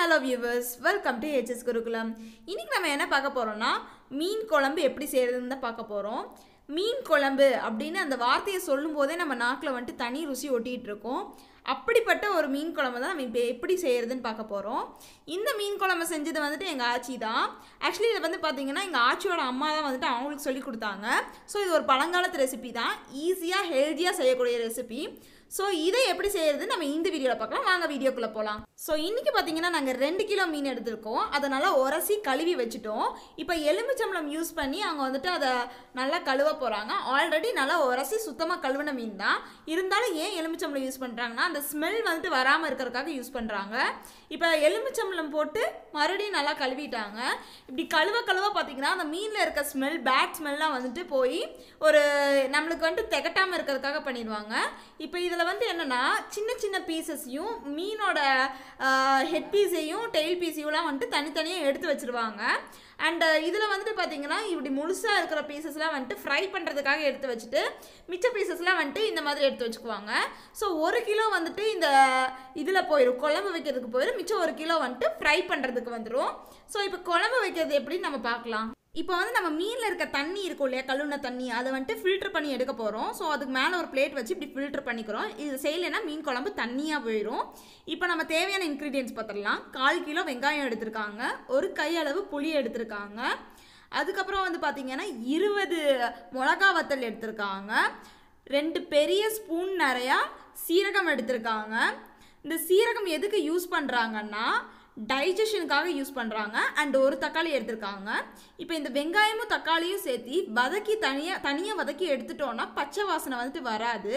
hello viewers welcome to HS Gurukulam இன்றைக்கி நம்ம என்ன பார்க்க போகிறோன்னா மீன் குழம்பு எப்படி செய்கிறதுன்னு தான் பார்க்க போகிறோம் மீன் குழம்பு அப்படின்னு அந்த வார்த்தையை சொல்லும் போதே நம்ம நாக்கில் வந்துட்டு தனி ருசி ஒட்டிகிட்டு இருக்கோம் அப்படிப்பட்ட ஒரு மீன் குழம்பு தான் நம்ம இப்போ எப்படி செய்கிறதுன்னு பார்க்க போகிறோம் இந்த மீன் குழம்பு செஞ்சது வந்துட்டு எங்கள் ஆச்சி தான் ஆக்சுவலி இதை வந்து பார்த்திங்கன்னா எங்கள் ஆச்சியோட அம்மா தான் வந்துட்டு அவங்களுக்கு சொல்லி கொடுத்தாங்க ஸோ இது ஒரு பழங்காலத்து ரெசிபி தான் ஈஸியாக ஹெல்த்தியாக செய்யக்கூடிய ரெசிபி ஸோ இதை எப்படி செய்கிறது நம்ம இந்த வீடியோவில் பார்க்கலாம் வாங்க வீடியோக்குள்ளே போகலாம் ஸோ இன்றைக்கி பார்த்தீங்கன்னா நாங்கள் ரெண்டு கிலோ மீன் எடுத்திருக்கோம் அதை நல்லா உரசி கழுவி வச்சுட்டோம் இப்போ எலுமிச்சம்பளம் யூஸ் பண்ணி அவங்க வந்துட்டு அதை நல்லா கழுவ போகிறாங்க ஆல்ரெடி நல்லா உரசி சுத்தமாக கழுவின மீன் தான் இருந்தாலும் ஏன் எலுமிச்சம்பளம் யூஸ் பண்ணுறாங்கன்னா அந்த ஸ்மெல் வந்துட்டு வராமல் இருக்கிறதுக்காக யூஸ் பண்ணுறாங்க இப்போ எலுமிச்சம்பளம் போட்டு மறுபடியும் நல்லா கழுவிட்டாங்க இப்படி கழுவ கழுவ பார்த்திங்கன்னா அந்த மீனில் இருக்க ஸ்மெல் பேட் ஸ்மெல்லாம் வந்துட்டு போய் ஒரு நம்மளுக்கு வந்துட்டு திகட்டாமல் இருக்கிறதுக்காக பண்ணிடுவாங்க இப்போ இதில் வந்து என்னென்னா சின்ன சின்ன பீசஸையும் மீனோட ஹெட் பீஸையும் டெய்ல் பீஸையும்லாம் வந்துட்டு தனித்தனியாக எடுத்து வச்சுருவாங்க அண்ட் uh, இதில் வந்துட்டு பார்த்தீங்கன்னா இப்படி முழுசாக இருக்கிற பீசஸ்லாம் வந்துட்டு ஃப்ரை பண்ணுறதுக்காக எடுத்து வச்சுட்டு மிச்ச பீசஸ்லாம் வந்துட்டு இந்த மாதிரி எடுத்து வச்சுக்குவாங்க ஸோ ஒரு கிலோ வந்துட்டு இந்த இதில் போயிடும் குழம்பு வைக்கிறதுக்கு போயிடும் மிச்சம் ஒரு கிலோ வந்துட்டு ஃப்ரை பண்ணுறதுக்கு வந்துடும் ஸோ இப்போ குழம்பு வைக்கிறது எப்படின்னு நம்ம பார்க்கலாம் இப்போ வந்து நம்ம மீனில் இருக்க தண்ணி இருக்கும் இல்லையா கல்லுண்ண தண்ணி அதை வந்துட்டு ஃபில்டர் பண்ணி எடுக்க போகிறோம் ஸோ அதுக்கு மேலே ஒரு பிளேட் வச்சு இப்படி ஃபில்டர் பண்ணிக்கிறோம் இது செய்யலைன்னா மீன் குழம்பு தண்ணியாக போயிடும் இப்போ நம்ம தேவையான இன்க்ரீடியன்ஸ் பார்த்துடலாம் கால் கிலோ வெங்காயம் எடுத்திருக்காங்க ஒரு கையளவு புளி எடுத்திருக்காங்க அதுக்கப்புறம் வந்து பார்த்திங்கன்னா இருபது மிளகா வத்தல் எடுத்திருக்காங்க ரெண்டு பெரிய ஸ்பூன் நிறையா சீரகம் எடுத்திருக்காங்க இந்த சீரகம் எதுக்கு யூஸ் பண்ணுறாங்கன்னா டைஜஷனுக்காக யூஸ் பண்ணுறாங்க அண்ட் ஒரு தக்காளி எடுத்திருக்காங்க இப்போ இந்த வெங்காயமும் தக்காளியும் சேர்த்து வதக்கி தனியாக தனியாக வதக்கி எடுத்துட்டோன்னா பச்சை வாசனை வந்துட்டு வராது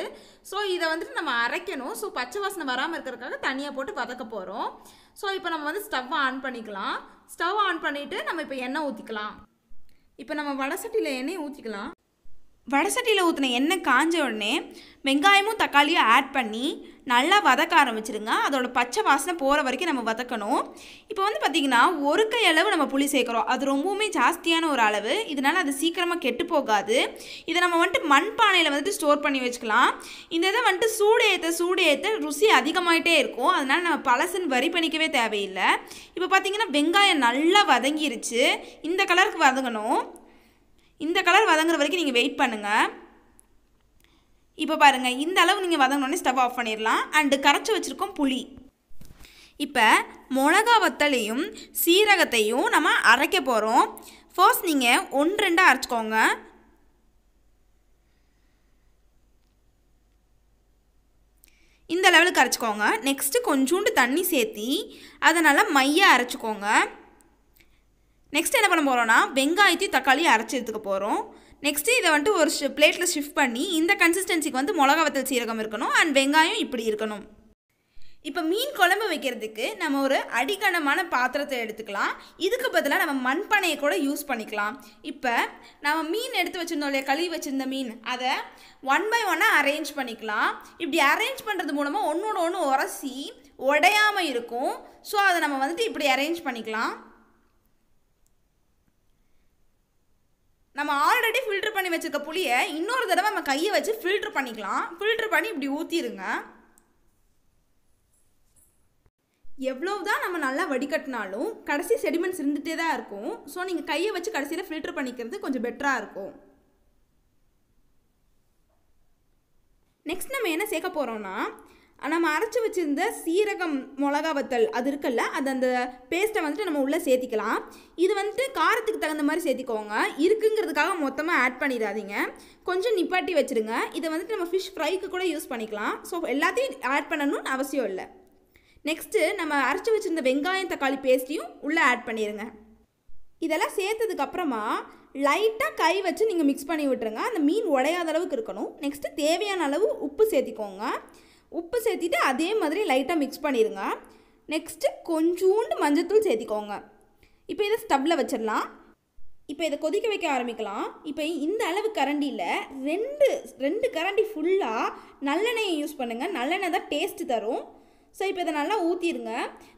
ஸோ இதை வந்துட்டு நம்ம அரைக்கணும் ஸோ பச்சை வாசனை வராமல் இருக்கிறதுக்காக தனியாக போட்டு வதக்க போகிறோம் ஸோ இப்போ நம்ம வந்து ஸ்டவ் ஆன் பண்ணிக்கலாம் ஸ்டவ் ஆன் பண்ணிவிட்டு நம்ம இப்போ எண்ணெய் ஊற்றிக்கலாம் இப்போ நம்ம வடை சட்டியில் எண்ணெய் ஊற்றிக்கலாம் வடசட்டியில் ஊற்றின எண்ணெய் காஞ்ச உடனே வெங்காயமும் தக்காளியும் ஆட் பண்ணி நல்லா வதக்க ஆரம்பிச்சிருங்க அதோடய பச்சை வாசனை போகிற வரைக்கும் நம்ம வதக்கணும் இப்போ வந்து பார்த்திங்கன்னா ஒரு கை அளவு நம்ம புளி சேர்க்குறோம் அது ரொம்பவுமே ஜாஸ்தியான ஒரு அளவு இதனால் அது சீக்கிரமாக கெட்டு போகாது இதை நம்ம வந்துட்டு மண்பானையில் வந்துட்டு ஸ்டோர் பண்ணி வச்சுக்கலாம் இந்த இதை வந்துட்டு சூடு ஏற்ற சூடு ஏற்ற ருசி அதிகமாகிட்டே இருக்கும் அதனால் நம்ம பழசுன்னு வரி பண்ணிக்கவே தேவையில்லை இப்போ பார்த்திங்கன்னா வெங்காயம் நல்லா வதங்கிருச்சு இந்த கலருக்கு வதங்கணும் இந்த கலர் வதங்குற வரைக்கும் நீங்கள் வெயிட் பண்ணுங்கள் இப்போ பாருங்கள் இந்த அளவு நீங்கள் வதங்கினோடனே ஸ்டவ் ஆஃப் பண்ணிடலாம் அண்டு கரைச்சி வச்சுருக்கோம் புளி இப்போ மிளகா வத்தலையும் சீரகத்தையும் நம்ம அரைக்க போகிறோம் ஃபர்ஸ்ட் நீங்கள் ஒன்று ரெண்டாக அரைச்சிக்கோங்க இந்த லெவலுக்கு அரைச்சிக்கோங்க நெக்ஸ்ட்டு கொஞ்சோண்டு தண்ணி சேர்த்தி அதை நல்லா மையாக அரைச்சிக்கோங்க நெக்ஸ்ட் என்ன பண்ண போகிறோன்னா வெங்காயத்தையும் தக்காளியும் அரைச்சி எடுத்துக்க போகிறோம் நெக்ஸ்ட்டு இதை வந்துட்டு ஒரு ஷி பிளேட்டில் ஷிஃப்ட் பண்ணி இந்த கன்சிஸ்டன்சிக்கு வந்து மிளகா சீரகம் இருக்கணும் அண்ட் வெங்காயம் இப்படி இருக்கணும் இப்போ மீன் குழம்பு வைக்கிறதுக்கு நம்ம ஒரு அடிக்கணமான பாத்திரத்தை எடுத்துக்கலாம் இதுக்கு பதிலாக நம்ம மண்பானையை கூட யூஸ் பண்ணிக்கலாம் இப்போ நம்ம மீன் எடுத்து வச்சுருந்தோம் இல்லையா கழுவி வச்சுருந்த மீன் அதை ஒன் பை ஒன்னாக அரேஞ்ச் பண்ணிக்கலாம் இப்படி அரேஞ்ச் பண்ணுறது மூலமாக ஒன்றோட ஒன்று உரசி உடையாமல் இருக்கும் ஸோ அதை நம்ம வந்துட்டு இப்படி அரேஞ்ச் பண்ணிக்கலாம் நம்ம ஆல்ரெடி ஃபில்ட்ரு பண்ணி வச்சுருக்க புளியை இன்னொரு தடவை நம்ம கையை வச்சு ஃபில்ட்ரு பண்ணிக்கலாம் ஃபில்ட்ரு பண்ணி இப்படி ஊற்றிடுங்க எவ்வளோ தான் நம்ம நல்லா வடிகட்டினாலும் கடைசி செடிமெண்ட்ஸ் இருந்துகிட்டே தான் இருக்கும் ஸோ நீங்கள் கையை வச்சு கடைசியில் ஃபில்ட்ரு பண்ணிக்கிறது கொஞ்சம் பெட்டராக இருக்கும் நெக்ஸ்ட் நம்ம என்ன சேர்க்க போகிறோம்னா நம்ம அரைச்சி வச்சுருந்த சீரகம் மிளகா வத்தல் அது இருக்குல்ல அது அந்த பேஸ்ட்டை வந்துட்டு நம்ம உள்ளே சேர்த்திக்கலாம் இது வந்துட்டு காரத்துக்கு தகுந்த மாதிரி சேர்த்திக்கோங்க இருக்குங்கிறதுக்காக மொத்தமாக ஆட் பண்ணிடாதீங்க கொஞ்சம் நிப்பாட்டி வச்சுருங்க இதை வந்துட்டு நம்ம ஃபிஷ் ஃப்ரைக்கு கூட யூஸ் பண்ணிக்கலாம் ஸோ எல்லாத்தையும் ஆட் பண்ணணும்னு அவசியம் இல்லை நெக்ஸ்ட்டு நம்ம அரைச்சி வச்சுருந்த வெங்காயம் தக்காளி பேஸ்ட்டையும் உள்ளே ஆட் பண்ணிடுங்க இதெல்லாம் சேர்த்ததுக்கப்புறமா லைட்டாக கை வச்சு நீங்கள் மிக்ஸ் பண்ணி விட்டுருங்க அந்த மீன் உடையாத அளவுக்கு இருக்கணும் நெக்ஸ்ட்டு தேவையான அளவு உப்பு சேர்த்திக்கோங்க உப்பு சேர்த்திட்டு அதே மாதிரி லைட்டாக மிக்ஸ் பண்ணிடுங்க நெக்ஸ்ட்டு கொஞ்சோண்டு மஞ்சத்தூள் சேர்த்திக்கோங்க இப்போ இதை ஸ்டவ்வில் வச்சிடலாம் இப்போ இதை கொதிக்க வைக்க ஆரம்பிக்கலாம் இப்போ இந்த அளவு கரண்டியில் ரெண்டு ரெண்டு கரண்டி ஃபுல்லாக நல்லெண்ணெயை யூஸ் பண்ணுங்கள் நல்லெண்ணெய் தான் டேஸ்ட்டு தரும் ஸோ இப்போ இதை நல்லா ஊற்றிடுங்க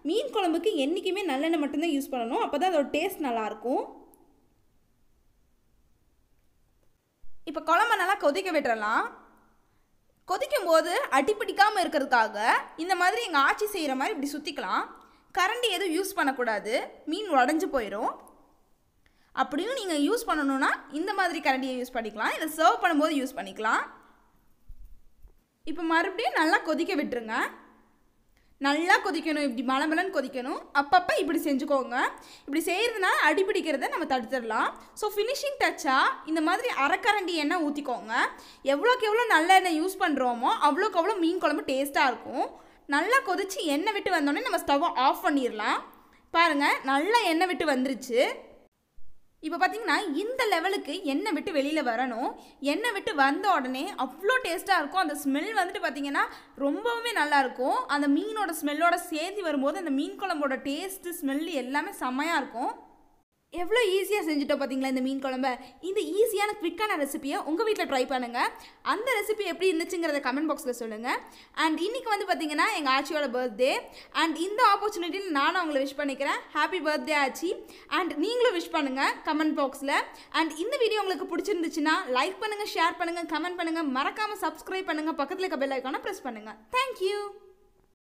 மீன் குழம்புக்கு என்றைக்குமே நல்லெண்ணெய் மட்டும்தான் யூஸ் பண்ணணும் அப்போ தான் அதோட டேஸ்ட் நல்லாயிருக்கும் இப்போ குழம்ப நல்லா கொதிக்க விட்டுறலாம் கொதிக்கும் போது அடிப்பிடிக்காமல் இருக்கிறதுக்காக இந்த மாதிரி எங்கள் ஆட்சி செய்கிற மாதிரி இப்படி சுற்றிக்கலாம் கரண்டி எதுவும் யூஸ் பண்ணக்கூடாது மீன் உடஞ்சி போயிடும் அப்படியும் நீங்கள் யூஸ் பண்ணணுன்னா இந்த மாதிரி கரண்டியை யூஸ் பண்ணிக்கலாம் இதை சர்வ் பண்ணும்போது யூஸ் பண்ணிக்கலாம் இப்போ மறுபடியும் நல்லா கொதிக்க விட்டுருங்க நல்லா கொதிக்கணும் இப்படி மலமலன்னு கொதிக்கணும் அப்பப்போ இப்படி செஞ்சுக்கோங்க இப்படி செய்கிறதுனால அடிபிடிக்கிறத நம்ம தடுத்துடலாம் ஸோ ஃபினிஷிங் டச்சாக இந்த மாதிரி அரைக்கரண்டி எண்ணெய் ஊற்றிக்கோங்க எவ்வளோக்கு எவ்வளோ நல்ல எண்ணெய் யூஸ் பண்ணுறோமோ அவ்வளோக்கு அவ்வளோ மீன் குழம்பு டேஸ்ட்டாக இருக்கும் நல்லா கொதித்து எண்ணெய் விட்டு வந்தோடனே நம்ம ஸ்டவ் ஆஃப் பண்ணிடலாம் பாருங்கள் நல்லா எண்ணெய் விட்டு வந்துருச்சு இப்போ பார்த்தீங்கன்னா இந்த லெவலுக்கு எண்ணெய் விட்டு வெளியில் வரணும் எண்ணெய் விட்டு வந்த உடனே அவ்வளோ டேஸ்ட்டாக இருக்கும் அந்த ஸ்மெல் வந்துட்டு பார்த்திங்கன்னா ரொம்பவுமே நல்லாயிருக்கும் அந்த மீனோட ஸ்மெல்லோட சேர்த்து வரும்போது அந்த மீன் குழம்போட டேஸ்ட்டு ஸ்மெல் எல்லாமே செம்மையாக இருக்கும் எவ்வளோ ஈஸியாக செஞ்சுட்டோம் பார்த்தீங்களா இந்த மீன் குழம்ப இந்த ஈஸியான குவிக்கான ரெசிபியை உங்கள் வீட்டில் ட்ரை பண்ணுங்கள் அந்த ரெசிபி எப்படி இருந்துச்சுங்கிறத கமெண்ட் பாக்ஸில் சொல்லுங்கள் அண்ட் இன்றைக்கி வந்து பார்த்திங்கன்னா எங்கள் ஆச்சியோட பர்த்டே அண்ட் இந்த ஆப்பர்ச்சுனிட்டியில் நானும் அவங்கள விஷ் பண்ணிக்கிறேன் ஹாப்பி பர்த்டே ஆச்சி அண்ட் நீங்களும் விஷ் பண்ணுங்கள் கமெண்ட் பாக்ஸில் அண்ட் இந்த வீடியோ உங்களுக்கு பிடிச்சிருந்துச்சுன்னா லைக் பண்ணுங்கள் ஷேர் பண்ணுங்கள் கமெண்ட் பண்ணுங்கள் மறக்காமல் சப்ஸ்கிரைப் பண்ணுங்கள் பக்கத்தில் இருக்க பெல் ஐக்கானை ப்ரெஸ் பண்ணுங்கள் தேங்க்யூ